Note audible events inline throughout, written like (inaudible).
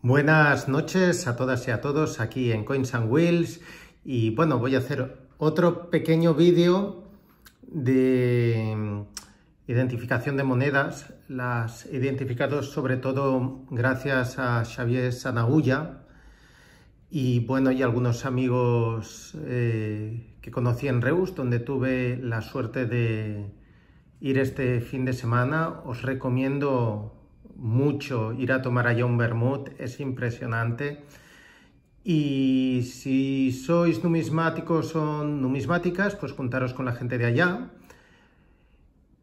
Buenas noches a todas y a todos aquí en Coins and Wheels y bueno, voy a hacer otro pequeño vídeo de identificación de monedas. Las he identificado sobre todo gracias a Xavier Sanagulla y bueno, y algunos amigos eh, que conocí en Reus, donde tuve la suerte de ir este fin de semana. Os recomiendo mucho ir a tomar a un Vermouth, es impresionante. Y si sois numismáticos o numismáticas, pues juntaros con la gente de allá,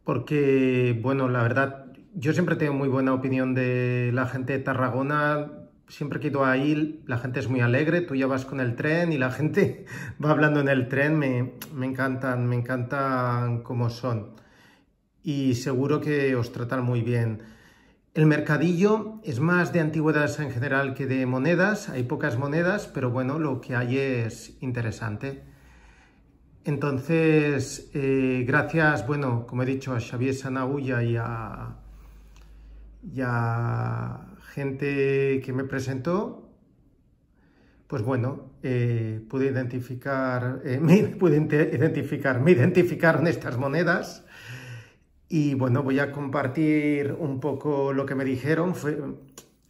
porque, bueno, la verdad, yo siempre tengo muy buena opinión de la gente de Tarragona, siempre que ido ahí, la gente es muy alegre, tú ya vas con el tren y la (laughs) gente va hablando en el tren, me, me encantan, me encantan como son. Y seguro que os tratan muy bien. El mercadillo es más de antigüedades en general que de monedas. Hay pocas monedas, pero bueno, lo que hay es interesante. Entonces, eh, gracias, bueno, como he dicho, a Xavier Sanagulla y a, gente que me presentó, pues bueno, eh, pude identificar, eh, (laughs) pude identificar, me identificaron estas monedas. Y bueno, voy a compartir un poco lo que me dijeron. Fue,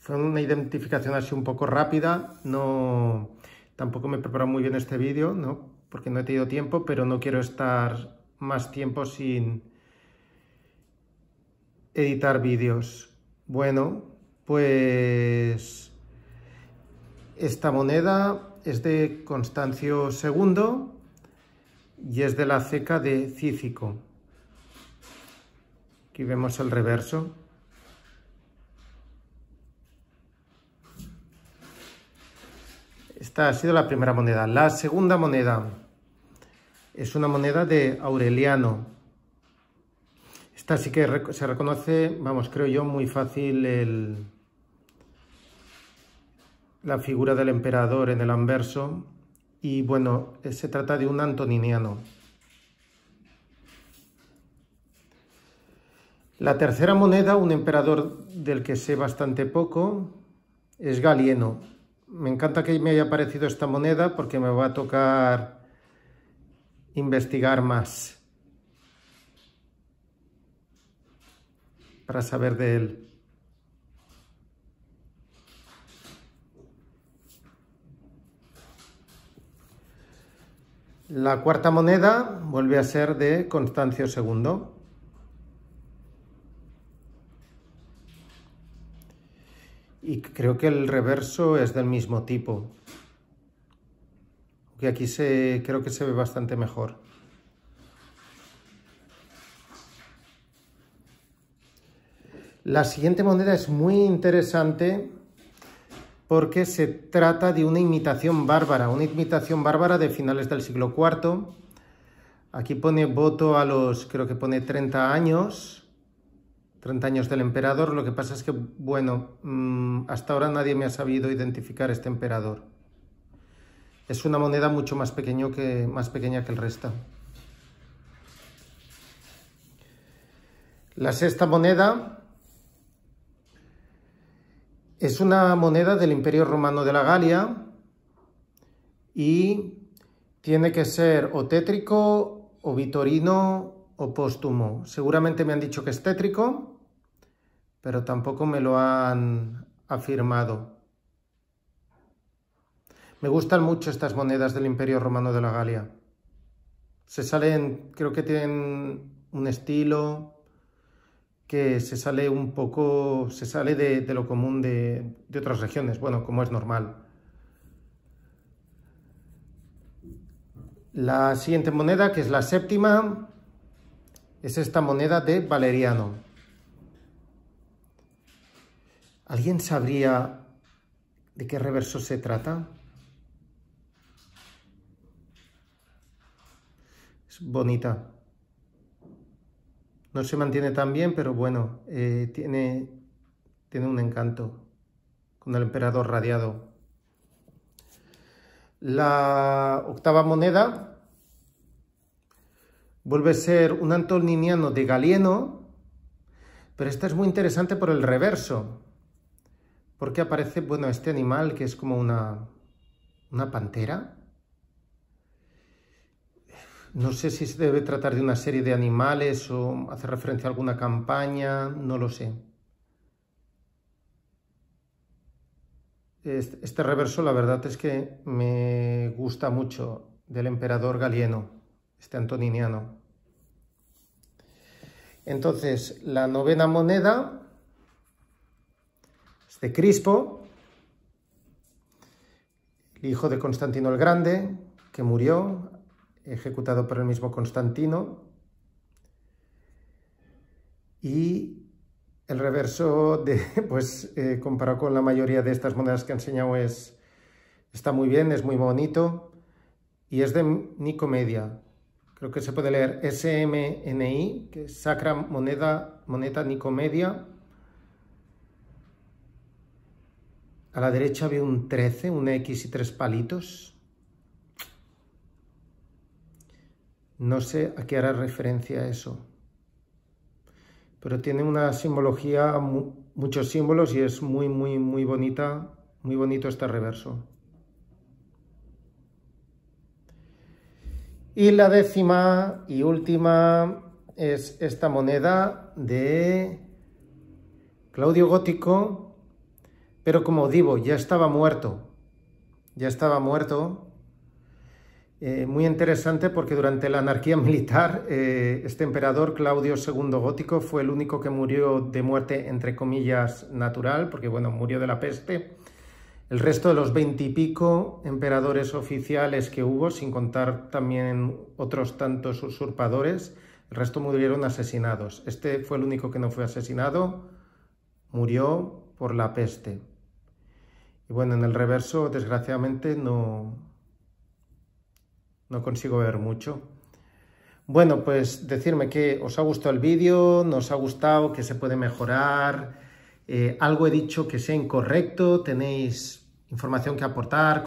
una identificación así un poco rápida. No, tampoco me he preparado muy bien este vídeo, ¿no? porque no he tenido tiempo, pero no quiero estar más tiempo sin editar vídeos. Bueno, pues esta moneda es de Constancio II y es de la ceca de Cícico. Aquí vemos el reverso. Esta ha sido la primera moneda. La segunda moneda es una moneda de Aureliano. Esta sí que se reconoce, vamos, creo yo, muy fácil la figura del emperador en el anverso. Y bueno, se trata de un antoniniano. La tercera moneda, un emperador del que sé bastante poco, es Galieno. Me encanta que me haya aparecido esta moneda porque me va a tocar investigar más para saber de él. La cuarta moneda vuelve a ser de Constancio II. y creo que el reverso es del mismo tipo. Que aquí se, creo que se ve bastante mejor. La siguiente moneda es muy interesante porque se trata de una imitación bárbara, una imitación bárbara de finales del siglo IV. Aquí pone voto a los, creo que pone 30 años. 30 años del emperador, lo que pasa es que, bueno, mm, hasta ahora nadie me ha sabido identificar este emperador. Es una moneda mucho más, pequeño que, más pequeña que el resto. La sexta moneda es una moneda del Imperio Romano de la Galia y tiene que ser o tétrico o vitorino o póstumo. Seguramente me han dicho que es tétrico, pero tampoco me lo han afirmado. Me gustan mucho estas monedas del Imperio Romano de la Galia. Se salen, creo que tienen un estilo que se sale un poco, se sale de, lo común de otras regiones, bueno, como es normal. La siguiente moneda, que es la séptima, es esta moneda de Valeriano. ¿Alguien sabría de qué reverso se trata? Es bonita. No se mantiene tan bien, pero bueno, eh, tiene, tiene un encanto con el emperador radiado. La octava moneda vuelve a ser un antoniniano de Galieno, pero esta es muy interesante por el reverso. ¿Por qué aparece, bueno, este animal que es como una, una pantera. No sé si se debe tratar de una serie de animales o hace referencia a alguna campaña, no lo sé. Este, este reverso la verdad es que me gusta mucho del emperador galieno, este antoniniano. Entonces, la novena moneda de Crispo, el hijo de Constantino el Grande, que murió, ejecutado por el mismo Constantino, y el reverso, de, (laughs) pues eh, comparado con la mayoría de estas monedas que he enseñado, es, está muy bien, es muy bonito, y es de Nicomedia. Creo que se puede leer SMNI, que es Sacra Moneda, Moneta Nicomedia, A la derecha veo un 13, un X y tres palitos. No sé a qué hará referencia eso. Pero tiene una simbología, muchos símbolos y es muy, muy, muy bonita. Muy bonito este reverso. Y la décima y última es esta moneda de Claudio Gótico, pero como digo, ya estaba muerto. Ya estaba muerto. Eh, muy interesante porque durante la anarquía (laughs) militar, eh, este emperador Claudio II Gótico fue el único que murió de muerte, entre comillas, natural, porque bueno, murió de la peste. El resto de los veintipico emperadores oficiales que hubo, sin contar también otros tantos usurpadores, el resto murieron asesinados. Este fue el único que no fue asesinado, murió por la peste. Y bueno, en el reverso desgraciadamente no, no consigo ver mucho. Bueno, pues decirme que os ha gustado el vídeo, nos ha gustado, que se puede mejorar, eh, algo he dicho que sea incorrecto, tenéis información que aportar.